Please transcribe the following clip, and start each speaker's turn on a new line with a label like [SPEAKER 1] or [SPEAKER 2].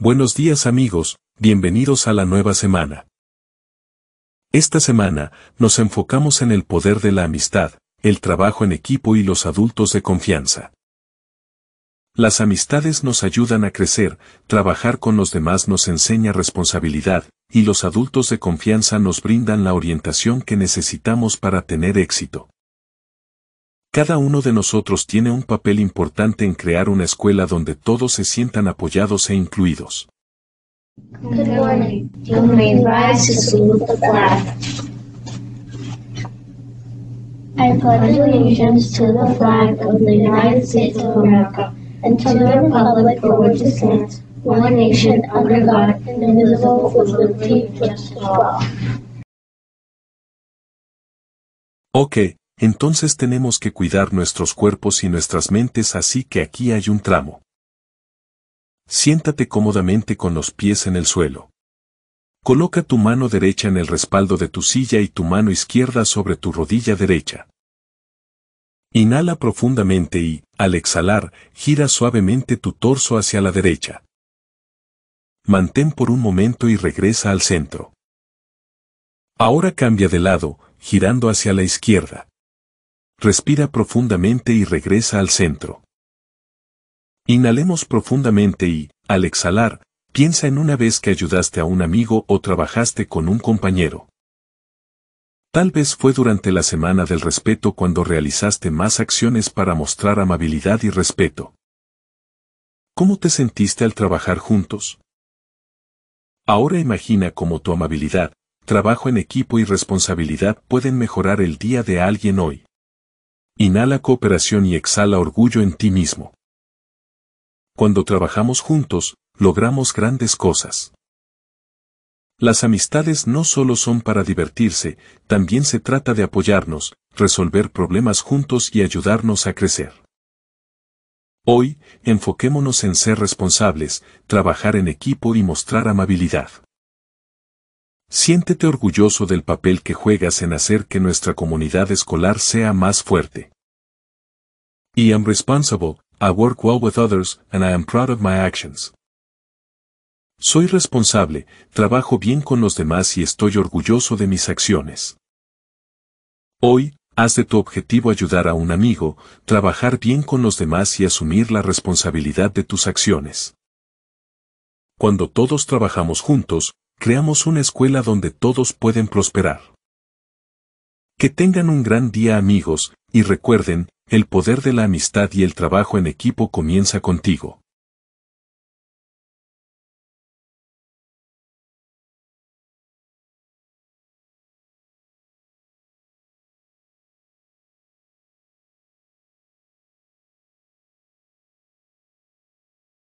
[SPEAKER 1] Buenos días amigos, bienvenidos a la nueva semana. Esta semana, nos enfocamos en el poder de la amistad, el trabajo en equipo y los adultos de confianza. Las amistades nos ayudan a crecer, trabajar con los demás nos enseña responsabilidad, y los adultos de confianza nos brindan la orientación que necesitamos para tener éxito. Cada uno de nosotros tiene un papel importante en crear una escuela donde todos se sientan apoyados e incluidos. Good morning. the I pledge allegiance to the flag of the United States of America and to the republic for which it stands, one nation under God, indivisible, with liberty and justice for all. Okay, entonces tenemos que cuidar nuestros cuerpos y nuestras mentes así que aquí hay un tramo. Siéntate cómodamente con los pies en el suelo. Coloca tu mano derecha en el respaldo de tu silla y tu mano izquierda sobre tu rodilla derecha. Inhala profundamente y, al exhalar, gira suavemente tu torso hacia la derecha. Mantén por un momento y regresa al centro. Ahora cambia de lado, girando hacia la izquierda. Respira profundamente y regresa al centro. Inhalemos profundamente y, al exhalar, piensa en una vez que ayudaste a un amigo o trabajaste con un compañero. Tal vez fue durante la semana del respeto cuando realizaste más acciones para mostrar amabilidad y respeto. ¿Cómo te sentiste al trabajar juntos? Ahora imagina cómo tu amabilidad, trabajo en equipo y responsabilidad pueden mejorar el día de alguien hoy. Inhala cooperación y exhala orgullo en ti mismo. Cuando trabajamos juntos, logramos grandes cosas. Las amistades no solo son para divertirse, también se trata de apoyarnos, resolver problemas juntos y ayudarnos a crecer. Hoy, enfoquémonos en ser responsables, trabajar en equipo y mostrar amabilidad. Siéntete orgulloso del papel que juegas en hacer que nuestra comunidad escolar sea más fuerte. I am responsible, I work well with others, and I am proud of my actions. Soy responsable, trabajo bien con los demás y estoy orgulloso de mis acciones. Hoy, haz de tu objetivo ayudar a un amigo, trabajar bien con los demás y asumir la responsabilidad de tus acciones. Cuando todos trabajamos juntos, creamos una escuela donde todos pueden prosperar. Que tengan un gran día amigos, y recuerden, el poder de la amistad y el trabajo en equipo comienza contigo.